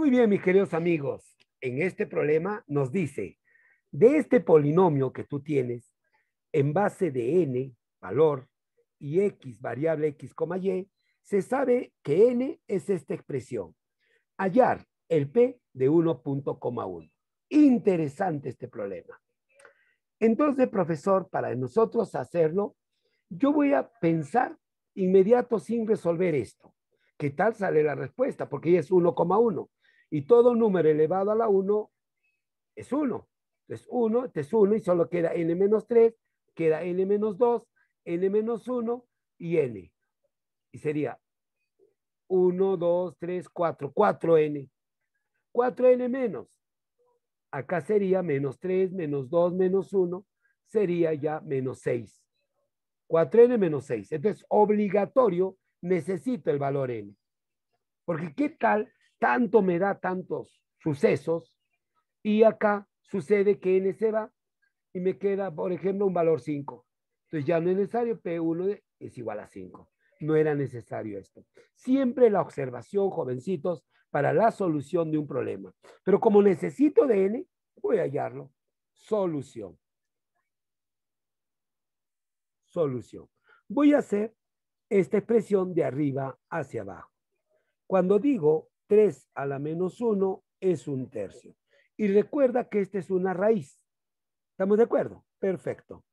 Muy bien, mis queridos amigos, en este problema nos dice, de este polinomio que tú tienes, en base de n, valor, y x, variable x, y, se sabe que n es esta expresión. Hallar el p de 1.1. Interesante este problema. Entonces, profesor, para nosotros hacerlo, yo voy a pensar inmediato sin resolver esto. ¿Qué tal sale la respuesta? Porque es 1,1. Y todo número elevado a la 1 es 1. Entonces 1, este es 1 y solo queda n menos 3, queda n menos 2, n menos 1 y n. Y sería 1, 2, 3, 4, 4n. 4n menos. Acá sería menos 3, menos 2, menos 1, sería ya menos 6. 4n menos 6. Entonces, obligatorio, necesito el valor n. Porque qué tal tanto me da tantos sucesos y acá sucede que N se va y me queda, por ejemplo, un valor 5. Entonces ya no es necesario, P1 es igual a 5. No era necesario esto. Siempre la observación, jovencitos, para la solución de un problema. Pero como necesito de N, voy a hallarlo. Solución. Solución. Voy a hacer esta expresión de arriba hacia abajo. Cuando digo 3 a la menos 1 es un tercio. Y recuerda que esta es una raíz. ¿Estamos de acuerdo? Perfecto.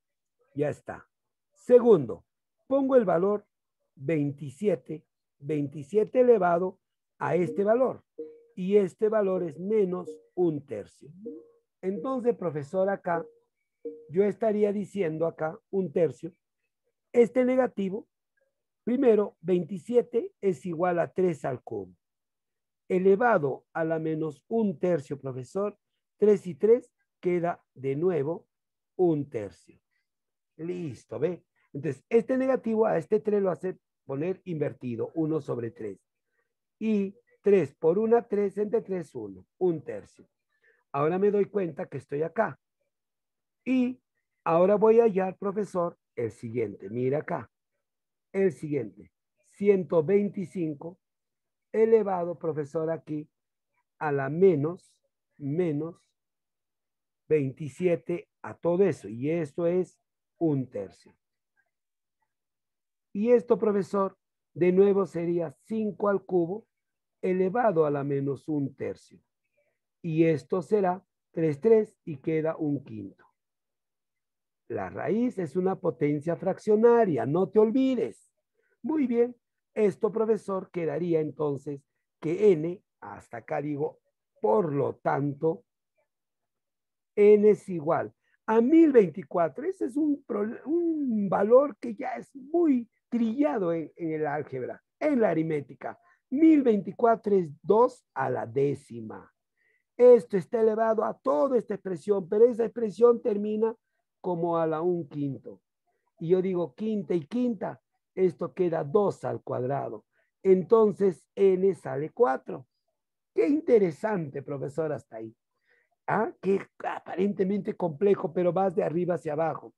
Ya está. Segundo, pongo el valor 27, 27 elevado a este valor. Y este valor es menos un tercio. Entonces, profesor, acá yo estaría diciendo acá un tercio. Este negativo, primero, 27 es igual a 3 al cubo elevado a la menos un tercio, profesor, 3 y 3 queda de nuevo un tercio. Listo, ¿ve? Entonces, este negativo a este 3 lo hace poner invertido, 1 sobre 3. Y 3 por 1, 3 entre 3, 1, un tercio. Ahora me doy cuenta que estoy acá. Y ahora voy a hallar, profesor, el siguiente. Mira acá. El siguiente. 125 elevado, profesor, aquí a la menos, menos 27 a todo eso. Y esto es un tercio. Y esto, profesor, de nuevo sería 5 al cubo elevado a la menos un tercio. Y esto será 3, 3 y queda un quinto. La raíz es una potencia fraccionaria, no te olvides. Muy bien, esto, profesor, quedaría entonces que n, hasta acá digo, por lo tanto, n es igual a 1024. Ese es un, valor que ya es muy trillado en, en el álgebra, en la aritmética. 1024 es 2 a la décima. Esto está elevado a toda esta expresión, pero esa expresión termina como a la un quinto. Y yo digo quinta y quinta, esto queda 2 al cuadrado. Entonces n sale 4. Qué interesante, profesor, hasta ahí. ¿Ah? aparentemente complejo, pero vas de arriba hacia abajo.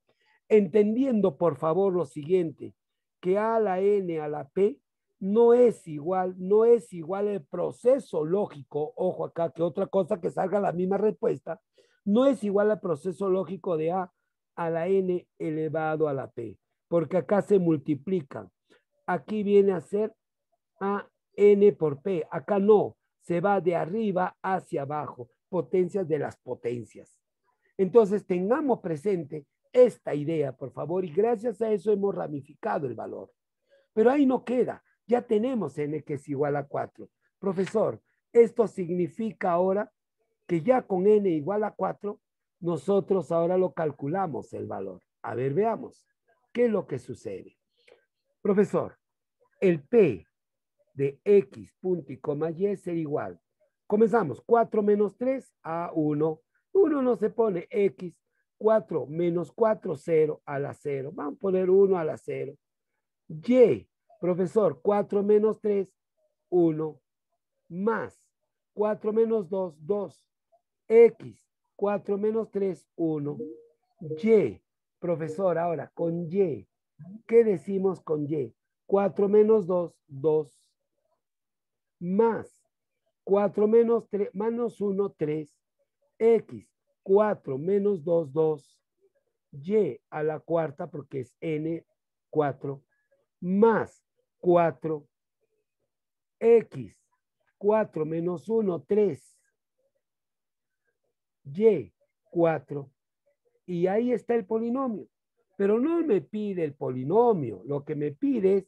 Entendiendo, por favor, lo siguiente, que a la n a la p no es igual, no es igual el proceso lógico, ojo acá, que otra cosa que salga la misma respuesta, no es igual al proceso lógico de A a la N elevado a la P porque acá se multiplica. Aquí viene a ser a n por p. Acá no, se va de arriba hacia abajo, potencias de las potencias. Entonces, tengamos presente esta idea, por favor, y gracias a eso hemos ramificado el valor. Pero ahí no queda, ya tenemos n que es igual a 4. Profesor, esto significa ahora que ya con n igual a 4, nosotros ahora lo calculamos el valor. A ver, veamos. ¿Qué es lo que sucede? Profesor, el P de X punto y coma Y igual. Comenzamos, 4 menos 3 a 1. 1 no se pone X, 4 menos 4, 0 a la 0. Vamos a poner 1 a la 0. Y, profesor, 4 menos 3, 1, más 4 menos 2, 2, X, 4 menos 3, 1, Y, Profesor, ahora, con Y. ¿Qué decimos con Y? 4 menos 2, 2. Más 4 menos 3, menos 1, 3. X, 4 menos 2, 2. Y a la cuarta, porque es N, 4. Más 4. X, 4 menos 1, 3. Y, 4 y ahí está el polinomio. Pero no me pide el polinomio, lo que me pide es,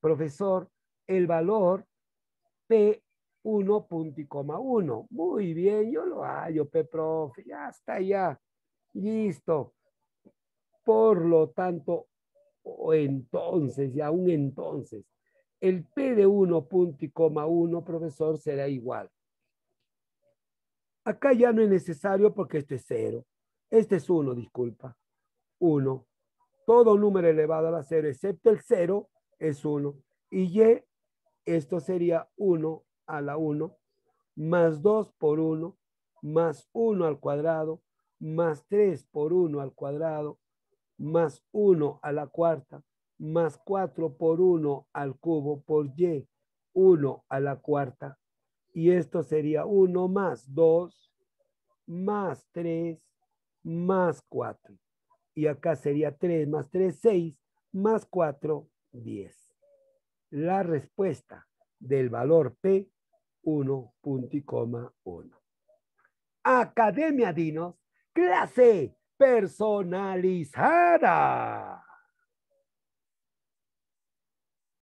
profesor, el valor P1 punto 1. Muy bien, yo lo hallo, P profe, ya está, ya. Listo. Por lo tanto, o entonces, ya un entonces, el P de 1 punto coma 1, profesor, será igual. Acá ya no es necesario porque esto es cero. Este es uno, disculpa. 1 Todo número elevado a la 0 excepto el 0 es 1 Y Y, esto sería 1 a la 1, más 2 por 1, más 1 al cuadrado, más 3 por 1 al cuadrado, más 1 a la cuarta, más 4 por 1 al cubo por y, 1 a la cuarta. Y esto sería 1 más 2, más 3, más 4. Y acá sería 3 más 3, 6, más 4, 10. La respuesta del valor P, 1.1 Academia Dinos, clase personalizada.